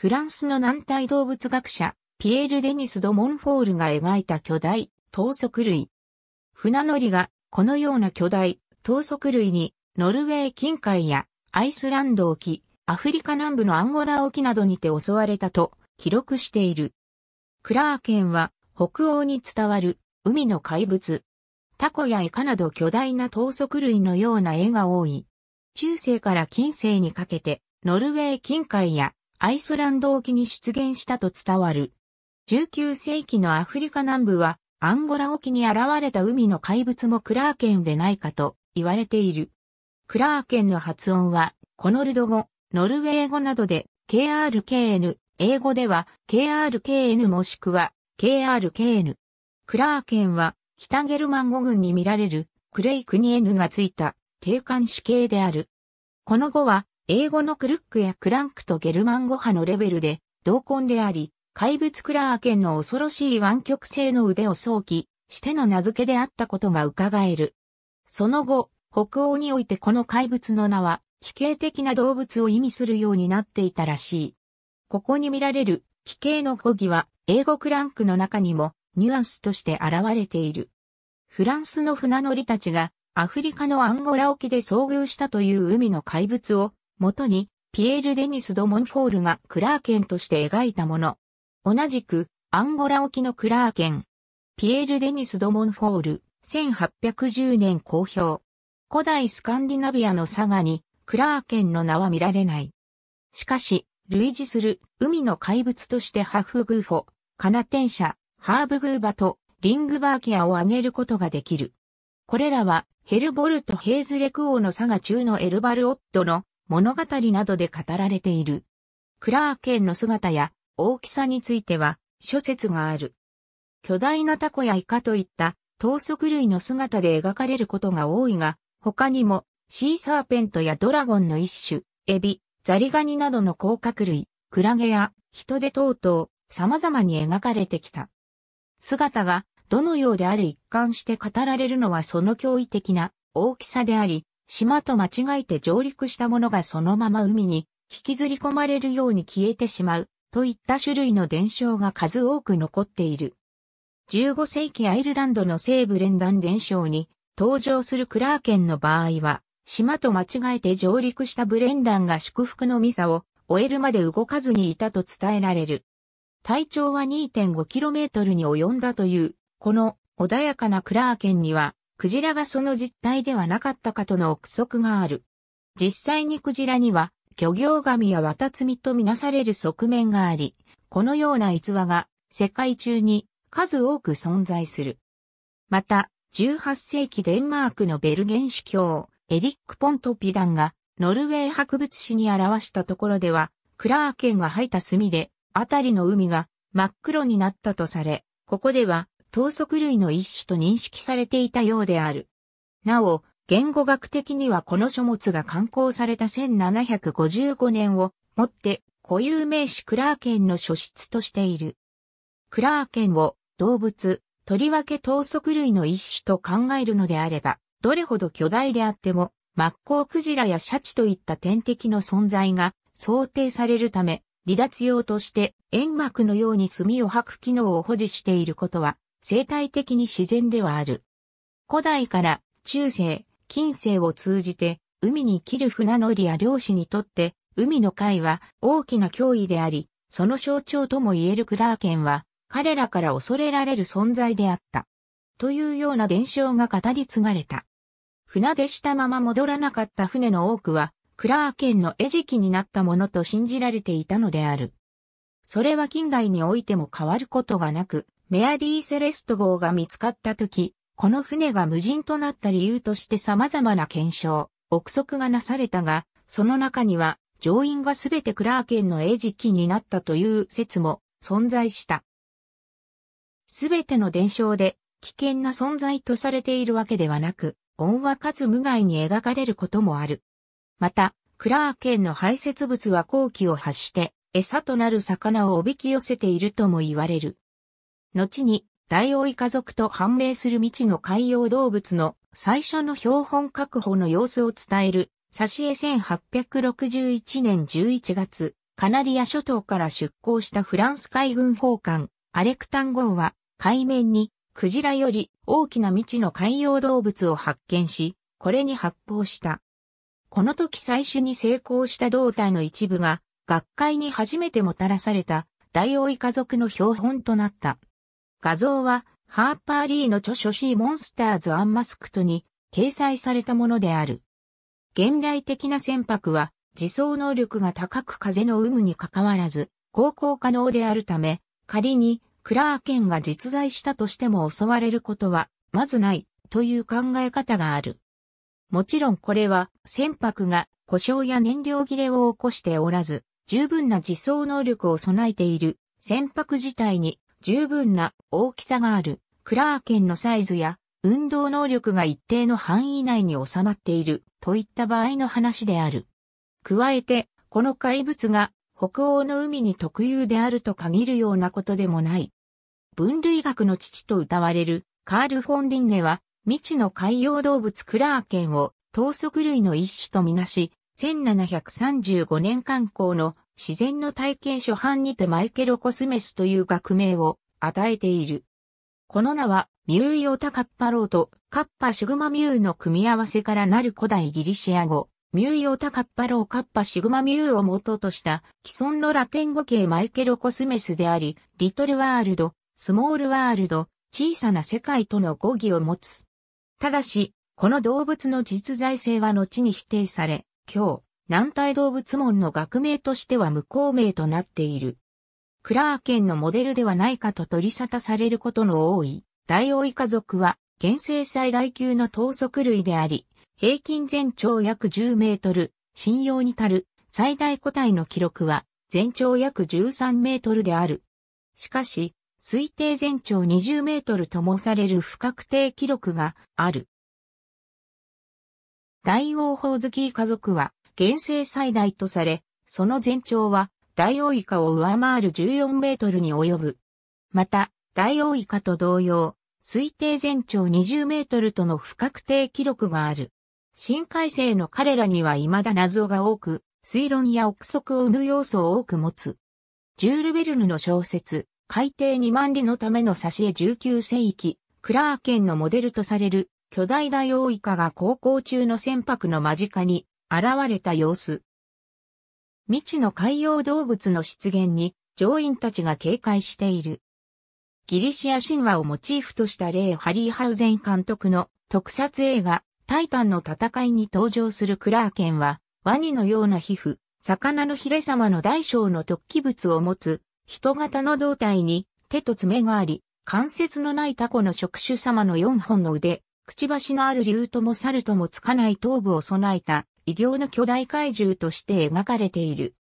フランスの軟体動物学者、ピエール・デニス・ド・モンフォールが描いた巨大、等速類。船乗りが、このような巨大、等速類に、ノルウェー近海や、アイスランド沖、アフリカ南部のアンゴラ沖などにて襲われたと、記録している。クラーケンは、北欧に伝わる、海の怪物。タコやイカなど巨大な等速類のような絵が多い。中世から近世にかけて、ノルウェー近海やアイスランド沖に出現したと伝わる。19世紀のアフリカ南部は、アンゴラ沖に現れた海の怪物もクラーケンでないかと言われている。クラーケンの発音は、コノルド語、ノルウェー語などで、KRKN、英語では、KRKN もしくは、KRKN。クラーケンは、北ゲルマン語群に見られる、クレイクニエヌがついた、定冠詞形である。この語は、英語のクルックやクランクとゲルマン語派のレベルで同根であり、怪物クラーケンの恐ろしい湾曲性の腕を想起しての名付けであったことが伺える。その後、北欧においてこの怪物の名は、奇形的な動物を意味するようになっていたらしい。ここに見られる奇形の語義は、英語クランクの中にもニュアンスとして現れている。フランスの船乗りたちがアフリカのアンゴラ沖で遭遇したという海の怪物を元に、ピエール・デニス・ド・モンフォールがクラーケンとして描いたもの。同じく、アンゴラ沖のクラーケン。ピエール・デニス・ド・モンフォール、1810年公表。古代スカンディナビアの佐賀に、クラーケンの名は見られない。しかし、類似する海の怪物としてハフグーフォ、カナテンシャ、ハーブグーバとリングバーキアを挙げることができる。これらはヘルボルト・ヘイズレク王の佐賀中のエルバルオットの物語などで語られている。クラーケンの姿や大きさについては諸説がある。巨大なタコやイカといった等速類の姿で描かれることが多いが、他にもシーサーペントやドラゴンの一種、エビ、ザリガニなどの甲殻類、クラゲや人デ等々様々に描かれてきた。姿がどのようである一貫して語られるのはその驚異的な大きさであり、島と間違えて上陸したものがそのまま海に引きずり込まれるように消えてしまうといった種類の伝承が数多く残っている。15世紀アイルランドの西部連弾伝承に登場するクラーケンの場合は、島と間違えて上陸したブレンダンが祝福のミサを終えるまで動かずにいたと伝えられる。体長は 2.5km に及んだという、この穏やかなクラーケンにはクジラがその実態ではなかったかとの憶測がある。実際にクジラには、漁業神や渡積とみなされる側面があり、このような逸話が世界中に数多く存在する。また、18世紀デンマークのベルゲン司教、エリック・ポントピダンが、ノルウェー博物誌に表したところでは、クラーケンが吐いた炭で、あたりの海が真っ黒になったとされ、ここでは等速類の一種と認識されていたようである。なお、言語学的にはこの書物が刊行された1755年をもって固有名詞クラーケンの書室としている。クラーケンを動物、とりわけ等速類の一種と考えるのであれば、どれほど巨大であっても、マッコウクジラやシャチといった天敵の存在が想定されるため、離脱用として煙幕のように墨を吐く機能を保持していることは生態的に自然ではある。古代から中世、近世を通じて海に切る船乗りや漁師にとって海の貝は大きな脅威であり、その象徴とも言えるクラーケンは彼らから恐れられる存在であった。というような伝承が語り継がれた。船出したまま戻らなかった船の多くは、クラーケンの餌食になったものと信じられていたのである。それは近代においても変わることがなく、メアリー・セレスト号が見つかった時、この船が無人となった理由として様々な検証、憶測がなされたが、その中には、乗員がすべてクラーケンの餌食になったという説も存在した。すべての伝承で危険な存在とされているわけではなく、恩和かつ無害に描かれることもある。また、クラーケンの排泄物は好機を発して、餌となる魚をおびき寄せているとも言われる。後にダイオイ家族と判明する未知の海洋動物の最初の標本確保の様子を伝える、挿絵1861年11月、カナリア諸島から出港したフランス海軍砲艦、アレクタン号は、海面に、クジラより大きな未知の海洋動物を発見し、これに発砲した。この時最初に成功した胴体の一部が、学会に初めてもたらされた、ダイオイ家族の標本となった。画像は、ハーパーリーの著書 C モンスターズ・アンマスクトに掲載されたものである。現代的な船舶は自走能力が高く風の有無にかかわらず航行可能であるため、仮にクラーケンが実在したとしても襲われることはまずないという考え方がある。もちろんこれは船舶が故障や燃料切れを起こしておらず、十分な自走能力を備えている船舶自体に十分な大きさがある、クラーケンのサイズや運動能力が一定の範囲内に収まっているといった場合の話である。加えて、この怪物が北欧の海に特有であると限るようなことでもない。分類学の父と謳われるカール・フォンディンネは未知の海洋動物クラーケンを等速類の一種とみなし、1735年観光の自然の体験初版にてマイケロコスメスという学名を与えている。この名は、ミューイオタカッパローとカッパシグマミューの組み合わせからなる古代ギリシア語、ミューイオタカッパローカッパシグマミューを元とした既存のラテン語系マイケロコスメスであり、リトルワールド、スモールワールド、小さな世界との語義を持つ。ただし、この動物の実在性は後に否定され、今日、南体動物門の学名としては無効名となっている。クラーケンのモデルではないかと取り沙汰されることの多い、大オイ家族は、現世最大級の等速類であり、平均全長約10メートル、信用に足る最大個体の記録は全長約13メートルである。しかし、推定全長20メートルともされる不確定記録がある。大王ホ月ズキ家族は現世最大とされ、その全長はダイオウイカを上回る14メートルに及ぶ。また、ダイオウイカと同様、推定全長20メートルとの不確定記録がある。深海生の彼らには未だ謎が多く、推論や憶測を生む要素を多く持つ。ジュール・ベルヌの小説、海底2万里のための挿絵19世紀、クラーケンのモデルとされる巨大ダイオウイカが航行中の船舶の間近に現れた様子。未知の海洋動物の出現に乗員たちが警戒している。ギリシア神話をモチーフとした例ハリーハウゼン監督の特撮映画タイタンの戦いに登場するクラーケンはワニのような皮膚、魚のヒレ様の大小の突起物を持つ人型の胴体に手と爪があり、関節のないタコの触手様の4本の腕、くちばしのある竜とも猿ともつかない頭部を備えた異形の巨大怪獣として描かれている。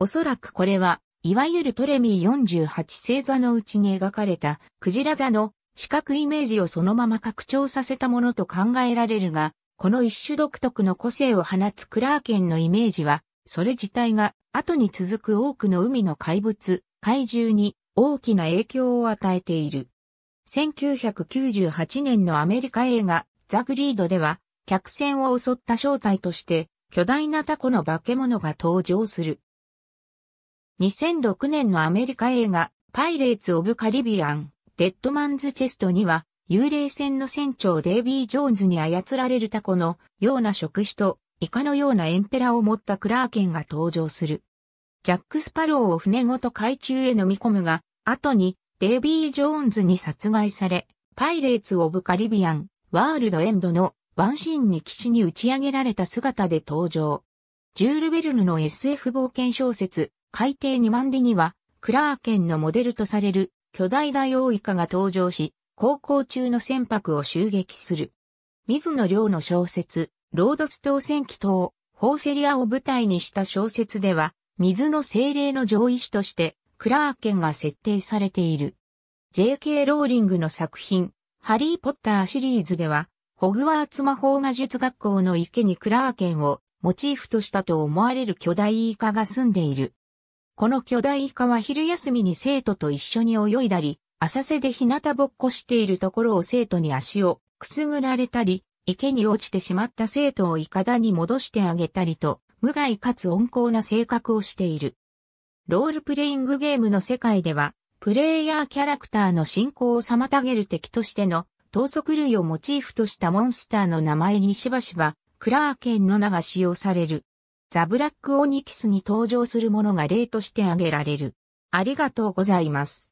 おそらくこれは、いわゆるトレミー48星座のうちに描かれた、クジラ座の四角イメージをそのまま拡張させたものと考えられるが、この一種独特の個性を放つクラーケンのイメージは、それ自体が後に続く多くの海の怪物、怪獣に大きな影響を与えている。1998年のアメリカ映画ザ・グリードでは客船を襲った正体として、巨大なタコの化け物が登場する。2006年のアメリカ映画、パイレーツ・オブ・カリビアン、デッドマンズ・チェストには、幽霊船の船長デイビー・ジョーンズに操られるタコのような触手と、イカのようなエンペラを持ったクラーケンが登場する。ジャック・スパローを船ごと海中へ飲み込むが、後にデイビー・ジョーンズに殺害され、パイレーツ・オブ・カリビアン、ワールド・エンドのワンシーンに岸に打ち上げられた姿で登場。ジュール・ベルヌの SF 冒険小説、海底2万里には、クラーケンのモデルとされる巨大ダイオウイカが登場し、航行中の船舶を襲撃する。水野亮の小説、ロードストー戦記等、ホーセリアを舞台にした小説では、水の精霊の上位種として、クラーケンが設定されている。J.K. ローリングの作品、ハリー・ポッターシリーズでは、ホグワーツ魔法魔術学校の池にクラーケンをモチーフとしたと思われる巨大イカが住んでいる。この巨大イカは昼休みに生徒と一緒に泳いだり、浅瀬で日向ぼっこしているところを生徒に足をくすぐられたり、池に落ちてしまった生徒をイカダに戻してあげたりと、無害かつ温厚な性格をしている。ロールプレイングゲームの世界では、プレイヤーキャラクターの進行を妨げる敵としての等速類をモチーフとしたモンスターの名前にしばしば、クラーケンの名が使用される。ザ・ブラック・オニキスに登場するものが例として挙げられる。ありがとうございます。